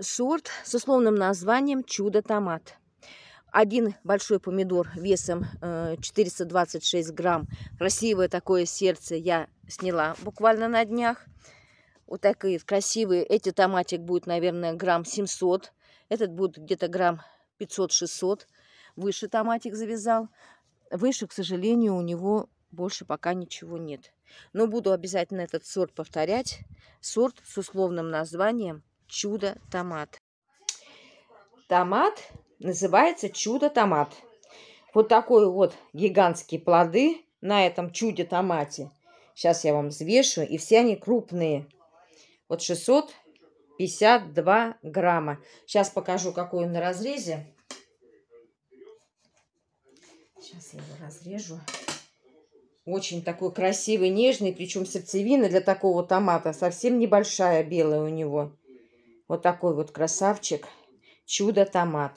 сорт с условным названием «Чудо-томат». Один большой помидор весом 426 э, грамм. Красивое такое сердце я сняла буквально на днях. Вот такие красивые. Эти томатик будет, наверное, грамм 700. Этот будет где-то грамм 500-600. Выше томатик завязал. Выше, к сожалению, у него больше пока ничего нет. Но буду обязательно этот сорт повторять. Сорт с условным названием чудо томат. Томат называется чудо томат. Вот такой вот гигантские плоды на этом чуде томате. Сейчас я вам взвешу. И все они крупные. Вот 652 грамма. Сейчас покажу, какой он на разрезе. Сейчас я его разрежу. Очень такой красивый, нежный, причем сердцевина для такого томата совсем небольшая, белая у него. Вот такой вот красавчик. Чудо-томат.